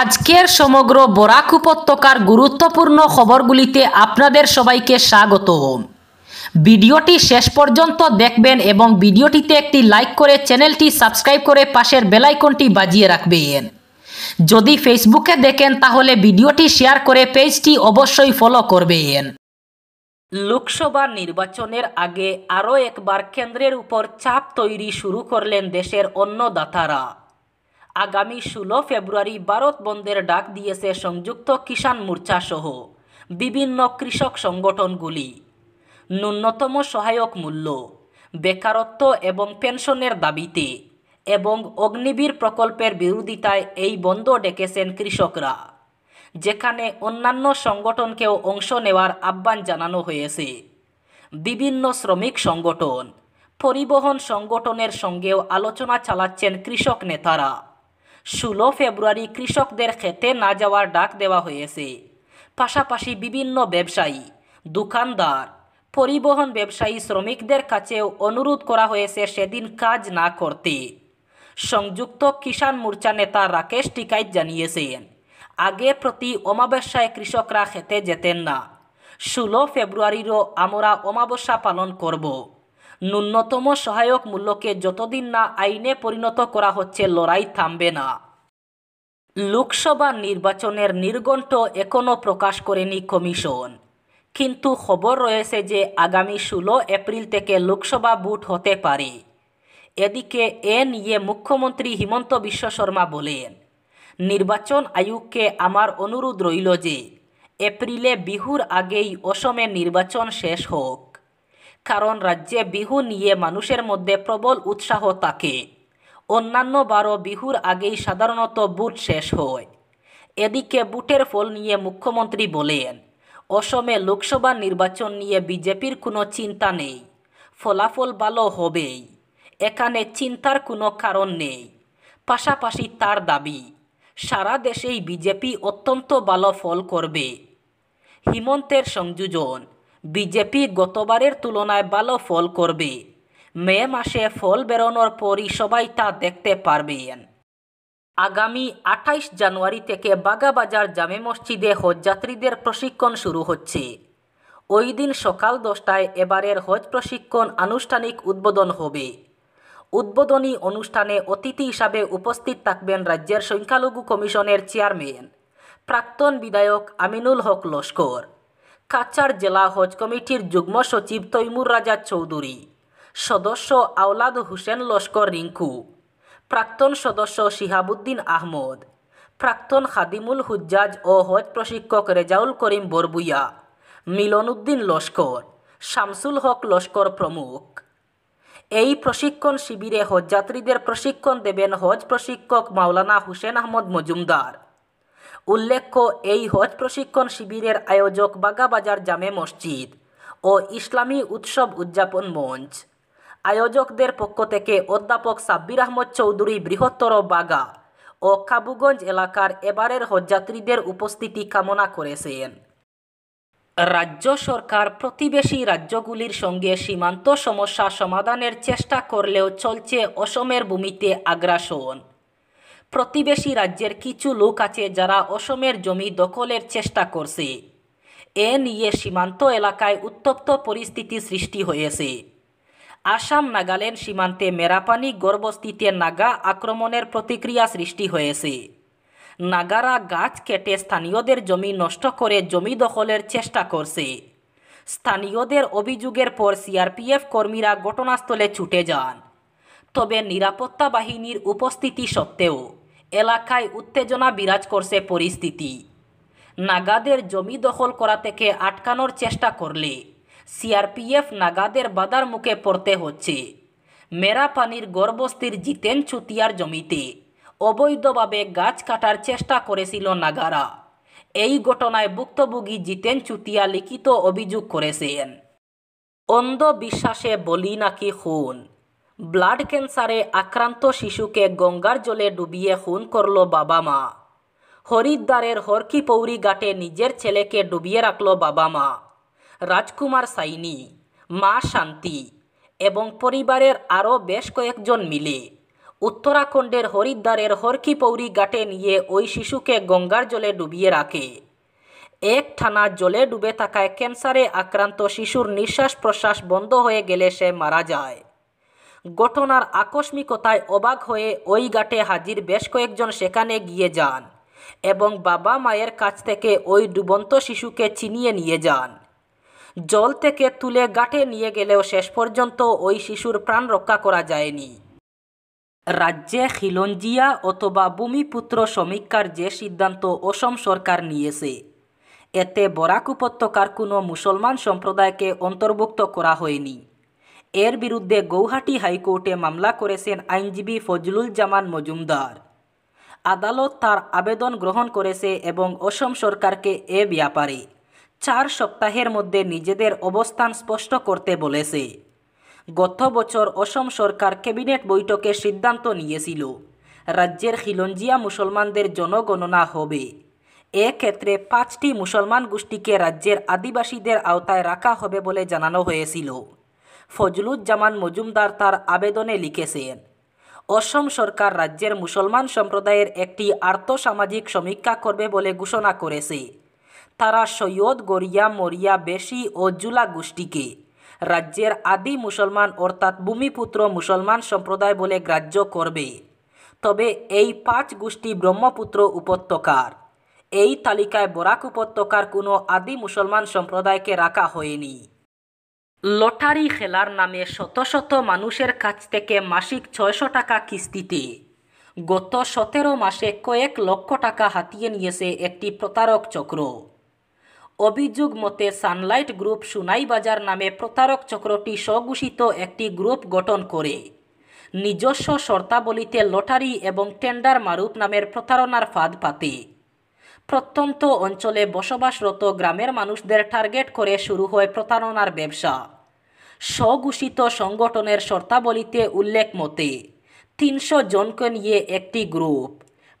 আজকের সমগ্র বরাক উপত্যকার গুরুত্বপূর্ণ খবরগুলিতে আপনাদের সবাইকে স্বাগত ভিডিওটি শেষ পর্যন্ত দেখবেন এবং ভিডিওটিতে একটি লাইক করে চ্যানেলটি সাবস্ক্রাইব করে পাশের বেলাইকনটি বাজিয়ে রাখবেন যদি ফেসবুকে দেখেন তাহলে ভিডিওটি শেয়ার করে পেজটি অবশ্যই ফলো করবেন লোকসভা নির্বাচনের আগে আরও একবার কেন্দ্রের উপর চাপ তৈরি শুরু করলেন দেশের অন্নদাতারা দাতারা আগামী ষোলো ফেব্রুয়ারি ভারত বন্ধের ডাক দিয়েছে সংযুক্ত কিষাণ মোর্চা সহ বিভিন্ন কৃষক সংগঠনগুলি ন্যূনতম সহায়ক মূল্য বেকারত্ব এবং পেনশনের দাবিতে এবং অগ্নিবীর প্রকল্পের বিরোধিতায় এই বন্ধ ডেকেছেন কৃষকরা যেখানে অন্যান্য সংগঠনকেও অংশ নেওয়ার আহ্বান জানানো হয়েছে বিভিন্ন শ্রমিক সংগঠন পরিবহন সংগঠনের সঙ্গেও আলোচনা চালাচ্ছেন কৃষক নেতারা ষোলো ফেব্রুয়ারি কৃষকদের খেতে না যাওয়ার ডাক দেওয়া হয়েছে পাশাপাশি বিভিন্ন ব্যবসায়ী দোকানদার পরিবহন ব্যবসায়ী শ্রমিকদের কাছেও অনুরোধ করা হয়েছে সেদিন কাজ না করতে সংযুক্ত কিষাণ মোর্চা নেতা রাকেশ টিকাইত জানিয়েছেন আগে প্রতি অমাবস্যায় কৃষকরা খেতে যেতেন না ষোলো ফেব্রুয়ারিরও আমরা অমাবস্যা পালন করব ন্যূনতম সহায়ক মূল্যকে যতদিন না আইনে পরিণত করা হচ্ছে লড়াই থামবে না লোকসভা নির্বাচনের নির্গণ্ঠ এখনও প্রকাশ করেনি কমিশন কিন্তু খবর রয়েছে যে আগামী ষোলো এপ্রিল থেকে লোকসভা ভোট হতে পারে এদিকে এ নিয়ে মুখ্যমন্ত্রী হিমন্ত বিশ্ব শর্মা বলেন নির্বাচন আয়োগকে আমার অনুরোধ রইল যে এপ্রিলে বিহুর আগেই অসমে নির্বাচন শেষ হোক কারণ রাজ্যে বিহু নিয়ে মানুষের মধ্যে প্রবল উৎসাহ থাকে অন্যান্য বারো বিহুর আগেই সাধারণত বুট শেষ হয় এদিকে বুটের ফল নিয়ে মুখ্যমন্ত্রী বলেন অসমে লোকসভা নির্বাচন নিয়ে বিজেপির কোনো চিন্তা নেই ফলাফল ভালো হবেই এখানে চিন্তার কোনো কারণ নেই পাশাপাশি তার দাবি সারা দেশেই বিজেপি অত্যন্ত ভালো ফল করবে হিমন্তের সংযোজন বিজেপি গতবারের তুলনায় ভালো ফল করবে মে মাসে ফল বেরোনোর পরই সবাই তা দেখতে পারবেন আগামী আঠাইশ জানুয়ারি থেকে বাগাবাজার জামে মসজিদে হজযাত্রীদের প্রশিক্ষণ শুরু হচ্ছে ওই দিন সকাল দশটায় এবারের হজ প্রশিক্ষণ আনুষ্ঠানিক উদ্বোধন হবে উদ্বোধনী অনুষ্ঠানে অতিথি হিসাবে উপস্থিত থাকবেন রাজ্যের সংখ্যালঘু কমিশনের চেয়ারম্যান প্রাক্তন বিধায়ক আমিনুল হক লস্কর কাচার জেলা হজ কমিটির যুগ্ম সচিব তৈমুর রাজা চৌধুরী সদস্য আওলাদ হুসেন লস্কর রিঙ্কু প্রাক্তন সদস্য শিহাবুদ্দিন আহমদ প্রাক্তন খাদিমুল হুজ্জাজ ও হজ প্রশিক্ষক রেজাউল করিম বরবুয়া মিলনউদ্দিন লস্কর শামসুল হক লস্কর প্রমুখ এই প্রশিক্ষণ শিবিরে হজযাত্রীদের প্রশিক্ষণ দেবেন হজ প্রশিক্ষক মাওলানা হুসেন আহমদ মজুমদার উল্লেখ্য এই হজ প্রশিক্ষণ শিবিরের আয়োজক বাগাবাজার জামে মসজিদ ও ইসলামী উৎসব উদযাপন মঞ্চ আয়োজকদের পক্ষ থেকে অধ্যাপক সাব্বির আহমদ চৌধুরী বৃহত্তর বাগা ও খাবুগঞ্জ এলাকার এবারের হজযাত্রীদের উপস্থিতি কামনা করেছেন রাজ্য সরকার প্রতিবেশী রাজ্যগুলির সঙ্গে সীমান্ত সমস্যা সমাধানের চেষ্টা করলেও চলছে অসমের ভূমিতে আগ্রাসন প্রতিবেশী রাজ্যের কিছু লোক আছে যারা অসমের জমি দখলের চেষ্টা করছে এ নিয়ে সীমান্ত এলাকায় উত্তপ্ত পরিস্থিতি সৃষ্টি হয়েছে আসাম নাগাল্যান্ড সীমান্তে মেরাপানি গর্ভস্থিতে নাগা আক্রমণের প্রতিক্রিয়া সৃষ্টি হয়েছে নাগারা গাছ কেটে স্থানীয়দের জমি নষ্ট করে জমি দখলের চেষ্টা করছে স্থানীয়দের অভিযোগের পর সিআরপিএফ কর্মীরা ঘটনাস্থলে ছুটে যান তবে নিরাপত্তা বাহিনীর উপস্থিতি সত্ত্বেও এলাকায় উত্তেজনা বিরাজ করছে পরিস্থিতি নাগাদের জমি দখল করা থেকে আটকানোর চেষ্টা করলে সিআরপিএফ নাগাদের বাদার মুখে পড়তে হচ্ছে মেরাপানির গর্বস্তির জিতেন ছুতিয়ার জমিতে অবৈধভাবে গাছ কাটার চেষ্টা করেছিল নাগারা এই ঘটনায় ভুক্তভোগী জিতেন চুতিয়া লিখিত অভিযোগ করেছেন অন্ধবিশ্বাসে বলি নাকি খুন ব্লাড ক্যান্সারে আক্রান্ত শিশুকে গঙ্গার জলে ডুবিয়ে খুন করল বাবা মা হরিদ্বারের হরকি পৌরি ঘাটে নিজের ছেলেকে ডুবিয়ে রাখল বাবা মা রাজকুমার সাইনি মা শান্তি এবং পরিবারের আরও বেশ কয়েকজন মিলে উত্তরাখণ্ডের হরিদ্বারের হরকি পৌরি ঘাটে নিয়ে ওই শিশুকে গঙ্গার জলে ডুবিয়ে রাখে এক থানা জলে ডুবে থাকায় ক্যান্সারে আক্রান্ত শিশুর নিঃশ্বাস প্রশ্বাস বন্ধ হয়ে গেলে সে মারা যায় ঘটনার আকস্মিকতায় অবাক হয়ে ওই ঘাটে হাজির বেশ কয়েকজন সেখানে গিয়ে যান এবং বাবা মায়ের কাছ থেকে ওই ডুবন্ত শিশুকে চিনিয়ে নিয়ে যান জল থেকে তুলে গাটে নিয়ে গেলেও শেষ পর্যন্ত ওই শিশুর প্রাণ রক্ষা করা যায়নি রাজ্যে খিলঞ্জিয়া অথবা ভূমিপুত্র সমীক্ষার যে সিদ্ধান্ত অসম সরকার নিয়েছে এতে বরাক উপত্যকার কোনো মুসলমান সম্প্রদায়কে অন্তর্ভুক্ত করা হয়নি এর বিরুদ্ধে গৌহাটি হাইকোর্টে মামলা করেছেন আইনজীবী ফজলুল জামান মজুমদার আদালত তার আবেদন গ্রহণ করেছে এবং অসম সরকারকে এ ব্যাপারে চার সপ্তাহের মধ্যে নিজেদের অবস্থান স্পষ্ট করতে বলেছে গত বছর অসম সরকার ক্যাবিনেট বৈঠকে সিদ্ধান্ত নিয়েছিল রাজ্যের খিলঞ্জিয়া মুসলমানদের জনগণনা হবে এক্ষেত্রে পাঁচটি মুসলমান গোষ্ঠীকে রাজ্যের আদিবাসীদের আওতায় রাখা হবে বলে জানানো হয়েছিল ফজলুজ্জামান মজুমদার তার আবেদনে লিখেছেন অসম সরকার রাজ্যের মুসলমান সম্প্রদায়ের একটি আর্থসামাজিক সমীক্ষা করবে বলে ঘোষণা করেছে তারা সৈয়দ গরিয়া মরিয়া বেশি ও জুলা গোষ্ঠীকে রাজ্যের আদি মুসলমান অর্থাৎ ভূমিপুত্র মুসলমান সম্প্রদায় বলে গ্রাহ্য করবে তবে এই পাঁচ গোষ্ঠী ব্রহ্মপুত্র উপত্যকার এই তালিকায় বরাক উপত্যকার কোনো আদি মুসলমান সম্প্রদায়কে রাখা হয়নি লটারি খেলার নামে শত শত মানুষের কাছ থেকে মাসিক ছয়শো টাকা কিস্তিতে গত সতেরো মাসে কয়েক লক্ষ টাকা হাতিয়ে নিয়েছে একটি প্রতারক চক্র অভিযোগ মতে সানলাইট গ্রুপ সুনাইবাজার নামে প্রতারক চক্রটি স্বঘোষিত একটি গ্রুপ গঠন করে নিজস্ব শর্তাবলীতে লটারি এবং টেন্ডার মারুপ নামের প্রতারণার ফাঁদ পাতে প্রত্যন্ত অঞ্চলে বসবাসরত গ্রামের মানুষদের টার্গেট করে শুরু হয় প্রতারণার ব্যবসা স্বঘোষিত সংগঠনের শর্তাবলীতে উল্লেখ মতে তিনশো জনকে নিয়ে একটি গ্রুপ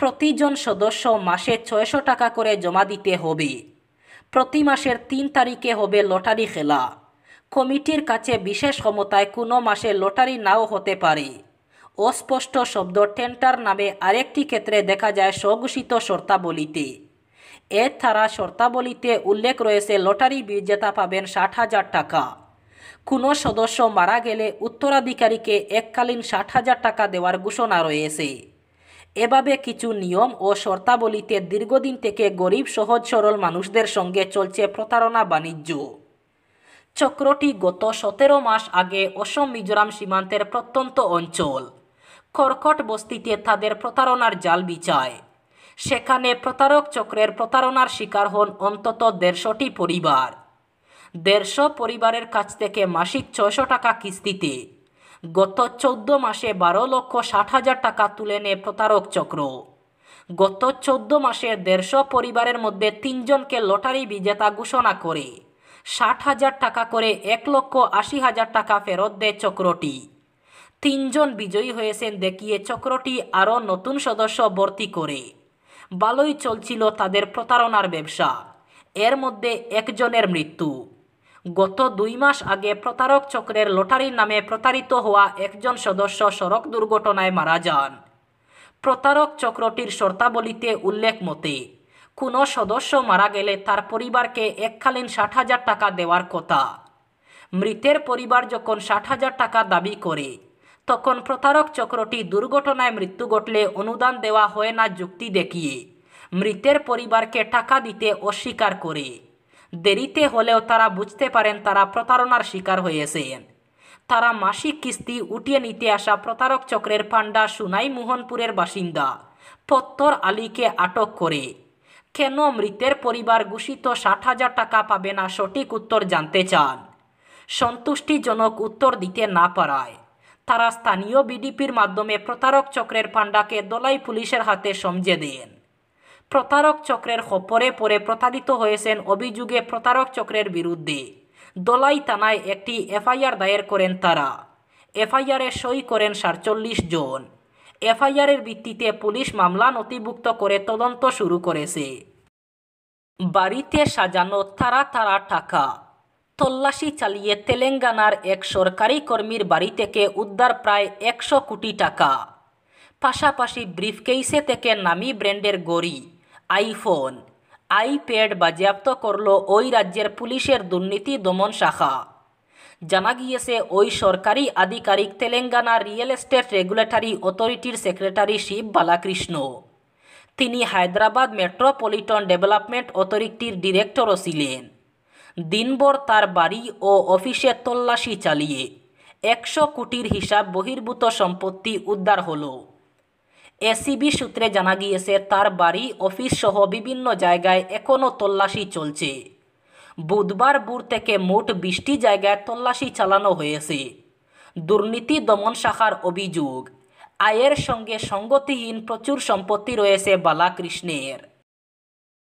প্রতিজন সদস্য মাসে ছয়শো টাকা করে জমা দিতে হবে প্রতি মাসের তিন তারিখে হবে লটারি খেলা কমিটির কাছে বিশেষ ক্ষমতায় কোনো মাসে লটারি নাও হতে পারে অস্পষ্ট শব্দ টেন্টার নামে আরেকটি ক্ষেত্রে দেখা যায় স্বঘোষিত শর্তাবলীতে এর ধারা শর্তাবলীতে উল্লেখ রয়েছে লটারি বিজেতা পাবেন ষাট হাজার টাকা কোনো সদস্য মারা গেলে উত্তরাধিকারীকে এককালীন ষাট হাজার টাকা দেওয়ার ঘোষণা রয়েছে এভাবে কিছু নিয়ম ও শর্তাবলীতে দীর্ঘদিন থেকে গরিব সহজ সরল মানুষদের সঙ্গে চলছে প্রতারণা বাণিজ্য চক্রটি গত সতেরো মাস আগে অসম মিজোরাম সীমান্তের প্রত্যন্ত অঞ্চল কর্কট বস্তিতে তাদের প্রতারণার জাল বিচায় সেখানে প্রতারক চক্রের প্রতারণার শিকার হন অন্তত দেড়শোটি পরিবার দেড়শো পরিবারের কাছ থেকে মাসিক ছয়শো টাকা কিস্তিতে গত চোদ্দ মাসে বারো লক্ষ ষাট হাজার টাকা তুলে নেয় প্রতারক চক্র গত চৌদ্দ মাসে দেড়শো পরিবারের মধ্যে তিনজনকে লটারি বিজেতা ঘোষণা করে ষাট হাজার টাকা করে এক লক্ষ আশি হাজার টাকা ফেরত দেয় চক্রটি তিনজন বিজয়ী হয়েছেন দেখিয়ে চক্রটি আরও নতুন সদস্য ভর্তি করে ভালোই চলছিল তাদের প্রতারণার ব্যবসা এর মধ্যে একজনের মৃত্যু গত দুই মাস আগে প্রতারক চক্রের লটারির নামে প্রতারিত হওয়া একজন সদস্য সড়ক দুর্ঘটনায় মারা যান প্রতারক চক্রটির শর্তাবলীতে উল্লেখ মতে কোনো সদস্য মারা গেলে তার পরিবারকে এককালীন ষাট হাজার টাকা দেওয়ার কথা মৃতের পরিবার যখন ষাট হাজার টাকা দাবি করে তখন প্রতারক চক্রটি দুর্ঘটনায় মৃত্যু ঘটলে অনুদান দেওয়া হয় না যুক্তি দেখিয়ে মৃতের পরিবারকে টাকা দিতে অস্বীকার করে দেরিতে হলেও তারা বুঝতে পারেন তারা প্রতারণার শিকার হয়েছেন তারা মাসিক কিস্তি উঠিয়ে নিতে আসা প্রতারক চক্রের পাণ্ডা সুনাই মোহনপুরের বাসিন্দা পত্তর আলীকে আটক করে কেন মৃতের পরিবার ঘোষিত ষাট হাজার টাকা পাবে না সঠিক উত্তর জানতে চান সন্তুষ্টিজনক উত্তর দিতে না পারায় তারা স্থানীয় বিডিপির মাধ্যমে প্রতারক চক্রের পাণ্ডাকে দোলাই পুলিশের হাতে সমঝে দেন প্রতারক চক্রের খপরে পরে প্রতারিত হয়েছেন অভিযোগে প্রতারক চক্রের বিরুদ্ধে দোলাই থানায় একটি এফআইআর দায়ের করেন তারা এফআইআরে সই করেন সাতচল্লিশ জন এফআইআরের ভিত্তিতে পুলিশ মামলা নথিভুক্ত করে তদন্ত শুরু করেছে বাড়িতে সাজানো তারা তারা টাকা তল্লাশি চালিয়ে তেলেঙ্গানার এক সরকারি কর্মীর বাড়ি থেকে উদ্ধার প্রায় একশো কোটি টাকা পাশাপাশি ব্রিফকেইসে থেকে নামি ব্র্যান্ডের গড়ি আইফোন আইপ্যাড বাজেয়াপ্ত করল ওই রাজ্যের পুলিশের দুর্নীতি দমন শাখা জানা গিয়েছে ওই সরকারি আধিকারিক তেলেঙ্গানা রিয়েল এস্টেট রেগুলেটরি অথরিটির সেক্রেটারি শিব বালাকৃষ্ণ তিনি হায়দ্রাবাদ মেট্রোপলিটন ডেভেলপমেন্ট অথরিটির ডিরেক্টরও ছিলেন দিনভর তার বাড়ি ও অফিসে তল্লাশি চালিয়ে একশো কোটির হিসাব বহির্ভূত সম্পত্তি উদ্ধার হল এসিবি সূত্রে জানা গিয়েছে তার বাড়ি অফিস সহ বিভিন্ন জায়গায় এখনও তল্লাশি চলছে বুধবার বুর থেকে মোট বিশটি জায়গায় তল্লাশি চালানো হয়েছে দুর্নীতি দমন শাখার অভিযোগ আয়ের সঙ্গে সঙ্গতিহীন প্রচুর সম্পত্তি রয়েছে বালাকৃষ্ণের